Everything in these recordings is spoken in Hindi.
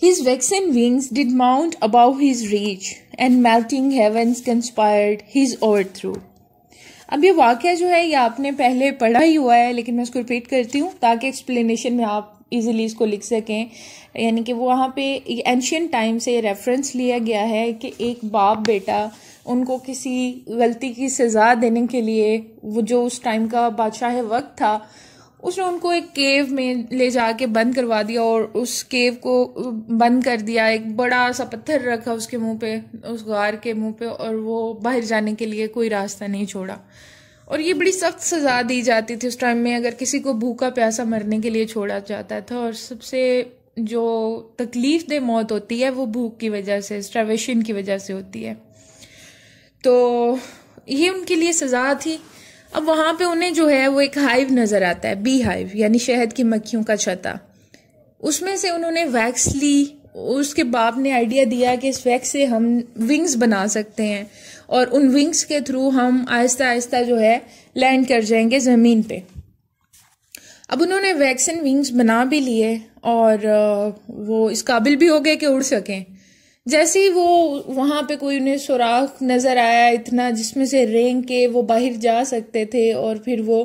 His waxen wings did mount above his reach, and melting heavens conspired his overthrow. अब ये वाक्य जो है ये आपने पहले पढ़ा ही हुआ है लेकिन मैं उसको रिपीट करती हूँ ताकि एक्सप्लेनेशन में आप इजीली इसको लिख सकें यानी कि वहाँ पे एंशियंट टाइम से रेफरेंस लिया गया है कि एक बाप बेटा उनको किसी गलती की सज़ा देने के लिए वो जो उस टाइम का बादशाह वक्त था उसने उनको एक केव में ले जाके बंद करवा दिया और उस केव को बंद कर दिया एक बड़ा सा पत्थर रखा उसके मुंह पे उस गार के मुंह पे और वो बाहर जाने के लिए कोई रास्ता नहीं छोड़ा और ये बड़ी सख्त सज़ा दी जाती थी उस टाइम में अगर किसी को भूखा प्यासा मरने के लिए छोड़ा जाता था और सबसे जो तकलीफ दे मौत होती है वो भूख की वजह से स्ट्रावेशन की वजह से होती है तो ये उनके लिए सज़ा थी अब वहाँ पे उन्हें जो है वो एक हाइव नज़र आता है बी हाइव यानी शहद की मक्खियों का छता उसमें से उन्होंने वैक्स ली उसके बाप ने आइडिया दिया कि इस वैक्स से हम विंग्स बना सकते हैं और उन विंग्स के थ्रू हम आहिस्ता आहिस्ता जो है लैंड कर जाएंगे ज़मीन पे अब उन्होंने वैक्स एंड विंग्स बना भी लिए और वो इस काबिल भी हो गए कि उड़ सकें जैसे ही वो वहाँ पे कोई उन्हें सुराख नज़र आया इतना जिसमें से रेंग के वो बाहर जा सकते थे और फिर वो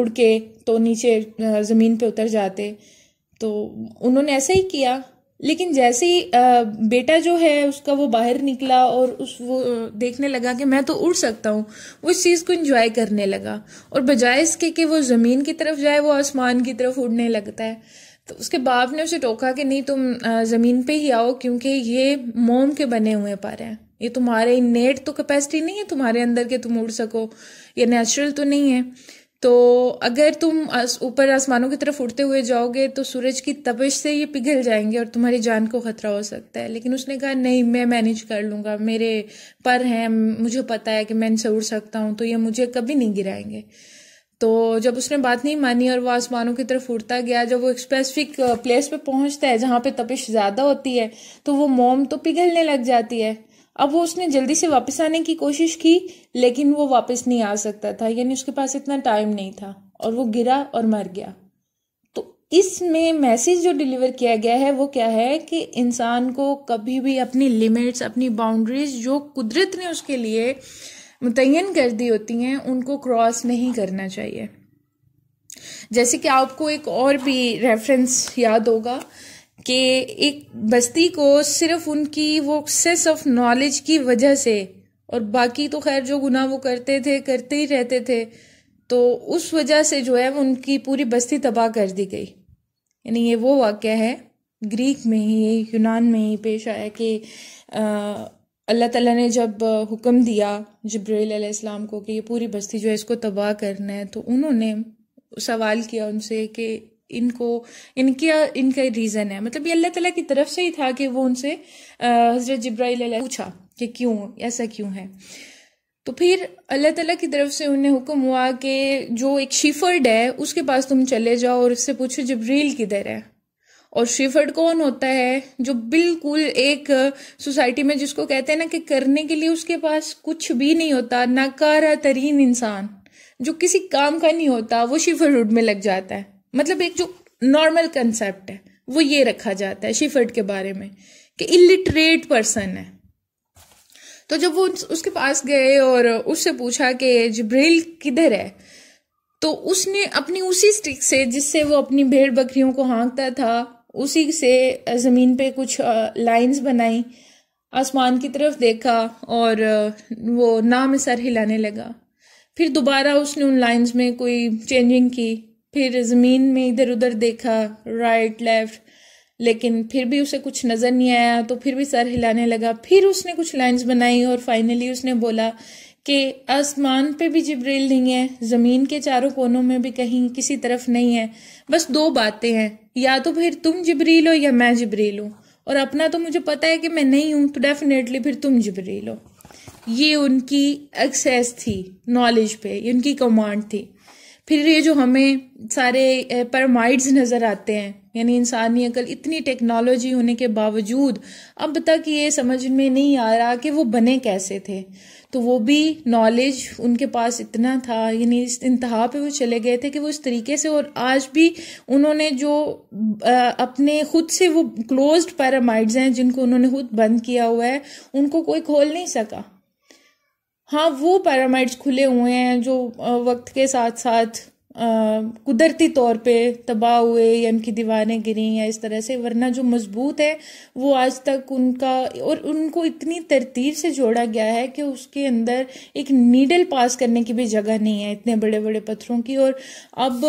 उड़ के तो नीचे ज़मीन पे उतर जाते तो उन्होंने ऐसा ही किया लेकिन जैसे ही बेटा जो है उसका वो बाहर निकला और उस वो देखने लगा कि मैं तो उड़ सकता हूँ वो इस चीज़ को इंजॉय करने लगा और बजाय इसके कि वो ज़मीन की तरफ जाए वो आसमान की तरफ उड़ने लगता है तो उसके बाप ने उसे टोका कि नहीं तुम ज़मीन पे ही आओ क्योंकि ये मोम के बने हुए पर हैं ये तुम्हारे नेट तो कैपेसिटी नहीं है तुम्हारे अंदर के तुम उड़ सको ये नेचुरल तो नहीं है तो अगर तुम ऊपर आस, आसमानों की तरफ उड़ते हुए जाओगे तो सूरज की तपिश से ये पिघल जाएंगे और तुम्हारी जान को खतरा हो सकता है लेकिन उसने कहा नहीं मैं मैनेज कर लूंगा मेरे पर हैं मुझे पता है कि मैं इनसे उड़ सकता हूँ तो ये मुझे कभी नहीं गिराएंगे तो जब उसने बात नहीं मानी और वो आसमानों की तरफ उड़ता गया जब वो एक स्पेसिफिक प्लेस uh, पे पहुंचता है जहाँ पे तपिश ज़्यादा होती है तो वो मोम तो पिघलने लग जाती है अब वो उसने जल्दी से वापस आने की कोशिश की लेकिन वो वापस नहीं आ सकता था यानी उसके पास इतना टाइम नहीं था और वो गिरा और मर गया तो इसमें मैसेज जो डिलीवर किया गया है वो क्या है कि इंसान को कभी भी अपनी लिमिट्स अपनी बाउंड्रीज जो कुदरत ने उसके लिए मुतन कर दी होती हैं उनको क्रॉस नहीं करना चाहिए जैसे कि आपको एक और भी रेफरेंस याद होगा कि एक बस्ती को सिर्फ उनकी वो सेस ऑफ नॉलेज की वजह से और बाकी तो खैर जो गुनाह वो करते थे करते ही रहते थे तो उस वजह से जो है वो उनकी पूरी बस्ती तबाह कर दी गई यानी ये वो वाक़ है ग्रीक में ही यूनान में ही पेश आया कि अल्लाह ताला ने जब हुक्म दिया जब्रैल इस्लाम को कि ये पूरी बस्ती जो है इसको तबाह करना है तो उन्होंने सवाल किया उनसे कि इनको इनका इनका रीज़न है मतलब ये अल्लाह ताला की तरफ से ही था कि वो उनसे हज़रत जब्राइल पूछा कि क्यों ऐसा क्यों है तो फिर अल्लाह ताला की तरफ से उन्हें हुक्म हुआ कि जो एक शीफर्ड है उसके पास तुम चले जाओ और उससे पूछो जबरील किधर है और श्रीफर्ड कौन होता है जो बिल्कुल एक सोसाइटी में जिसको कहते हैं ना कि करने के लिए उसके पास कुछ भी नहीं होता नाकारा तरीन इंसान जो किसी काम का नहीं होता वो शिफर्ड में लग जाता है मतलब एक जो नॉर्मल कंसेप्ट है वो ये रखा जाता है शिफर्ड के बारे में कि इलिटरेट पर्सन है तो जब वो उसके पास गए और उससे पूछा कि जब्रेल किधर है तो उसने अपनी उसी स्टिक से जिससे वो अपनी भेड़ बकरियों को हाँकता था उसी से ज़मीन पे कुछ लाइंस बनाई आसमान की तरफ देखा और वो ना में सर हिलाने लगा फिर दोबारा उसने उन लाइंस में कोई चेंजिंग की फिर ज़मीन में इधर उधर देखा राइट लेफ्ट लेकिन फिर भी उसे कुछ नज़र नहीं आया तो फिर भी सर हिलाने लगा फिर उसने कुछ लाइंस बनाई और फाइनली उसने बोला कि आसमान पे भी जिब्रील नहीं है ज़मीन के चारों कोनों में भी कहीं किसी तरफ नहीं है बस दो बातें हैं या तो फिर तुम जबरील हो या मैं जबरील हूँ और अपना तो मुझे पता है कि मैं नहीं हूँ तो डेफिनेटली फिर तुम जबरील हो ये उनकी एक्सेस थी नॉलेज पे ये उनकी कमांड थी फिर ये जो हमें सारे परमाइड्स नज़र आते हैं यानी इंसानी अकल इतनी टेक्नोलॉजी होने के बावजूद अब तक ये समझ में नहीं आ रहा कि वो बने कैसे थे तो वो भी नॉलेज उनके पास इतना था यानी इस इंतहा पे वो चले गए थे कि वो इस तरीके से और आज भी उन्होंने जो अपने खुद से वो क्लोज्ड पैरामाइड्स हैं जिनको उन्होंने खुद बंद किया हुआ है उनको कोई खोल नहीं सका हाँ वो पैरामाइड्स खुले हुए हैं जो वक्त के साथ साथ कुदरती तौर पे तबाह हुए या उनकी दीवारें गिरी या इस तरह से वरना जो मजबूत है वो आज तक उनका और उनको इतनी तरतीब से जोड़ा गया है कि उसके अंदर एक नीडल पास करने की भी जगह नहीं है इतने बड़े बड़े पत्थरों की और अब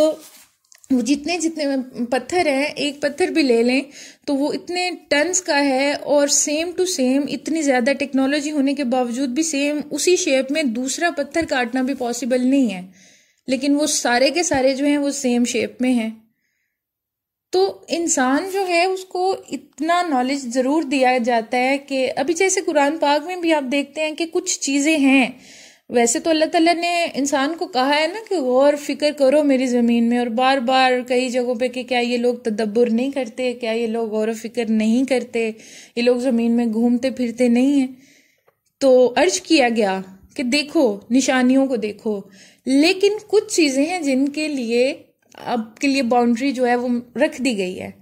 वो जितने जितने पत्थर हैं एक पत्थर भी ले लें तो वो इतने टन्स का है और सेम टू सेम इतनी ज़्यादा टेक्नोलॉजी होने के बावजूद भी सेम उसी शेप में दूसरा पत्थर काटना भी पॉसिबल नहीं है लेकिन वो सारे के सारे जो हैं वो सेम शेप में हैं तो इंसान जो है उसको इतना नॉलेज ज़रूर दिया जाता है कि अभी जैसे कुरान पाक में भी आप देखते हैं कि कुछ चीज़ें हैं वैसे तो अल्लाह ताला ने इंसान को कहा है ना कि गौर फिक्र करो मेरी ज़मीन में और बार बार कई जगहों पे कि क्या ये लोग तदब्बर नहीं करते क्या ये लोग गौर फिक्र नहीं करते ये लोग ज़मीन में घूमते फिरते नहीं हैं तो अर्ज किया गया कि देखो निशानियों को देखो लेकिन कुछ चीज़ें हैं जिनके लिए आपके लिए बाउंड्री जो है वो रख दी गई है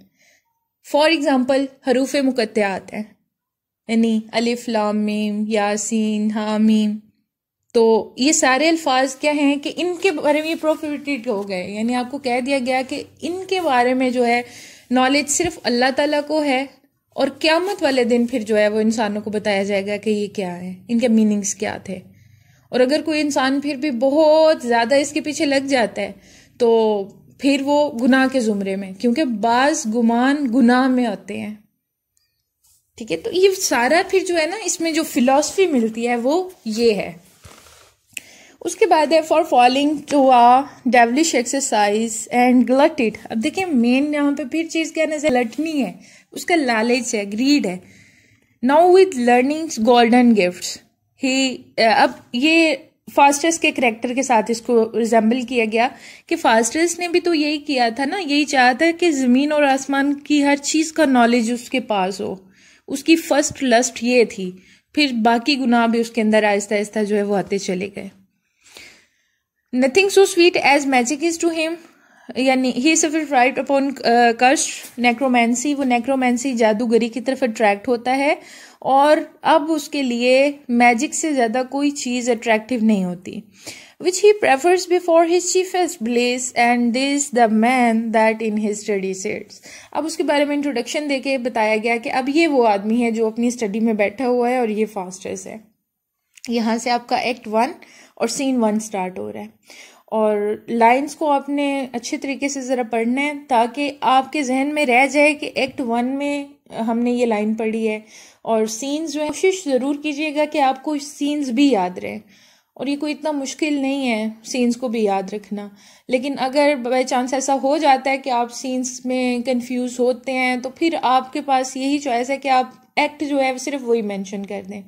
फॉर एग्ज़ाम्पल हरूफ मुकत्यात हैं यानी अलिफ लामीम यासीन हामीम तो ये सारे अल्फाज क्या हैं कि इनके बारे में ये प्रोफिटेड हो गए यानी आपको कह दिया गया कि इनके बारे में जो है नॉलेज सिर्फ अल्लाह ताला को है और क्यामत वाले दिन फिर जो है वो इंसानों को बताया जाएगा कि ये क्या है इनके मीनिंग्स क्या थे और अगर कोई इंसान फिर भी बहुत ज़्यादा इसके पीछे लग जाता है तो फिर वो गुनाह के ज़ुमरे में क्योंकि बाज गुमान गुनाह में आते हैं ठीक है तो ये सारा फिर जो है ना इसमें जो फिलॉसफी मिलती है वो ये है उसके बाद है for falling to a devilish exercise and it अब देखिए मेन यहाँ पे फिर चीज़ क्या नजर लटनी है उसका लालच है ग्रीड है now with learning golden gift he अब ये फास्टर्स के करेक्टर के साथ इसको रिजेंबल किया गया कि फास्टर्स ने भी तो यही किया था ना यही चाहता था कि ज़मीन और आसमान की हर चीज़ का नॉलेज उसके पास हो उसकी फर्स्ट लस्ट ये थी फिर बाकी गुनाह भी उसके अंदर आहिस्ता आहिस्ता जो है वो आते चले गए nothing so sweet as magic is to him यानी ही राइट अपॉन कश नेक्रोमेंसी वो नेक्रोमेंसी जादूगरी की तरफ अट्रैक्ट होता है और अब उसके लिए मैजिक से ज़्यादा कोई चीज़ अट्रैक्टिव नहीं होती which he prefers before his chiefest bliss and this the man that in his study sits अब उसके बारे में इंट्रोडक्शन देके बताया गया कि अब ये वो आदमी है जो अपनी स्टडी में बैठा हुआ है और ये फास्टर्स है यहाँ से आपका एक्ट वन और सीन वन स्टार्ट हो रहा है और लाइंस को आपने अच्छे तरीके से ज़रा पढ़ना है ताकि आपके जहन में रह जाए कि एक्ट वन में हमने ये लाइन पढ़ी है और सीन्स जो है कोशिश ज़रूर कीजिएगा कि आपको सीन्स भी याद रहें और ये कोई इतना मुश्किल नहीं है सीन्स को भी याद रखना लेकिन अगर बाई चांस ऐसा हो जाता है कि आप सीन्स में कंफ्यूज होते हैं तो फिर आपके पास यही चॉइस है कि आप एक्ट जो है सिर्फ वही मेंशन कर दें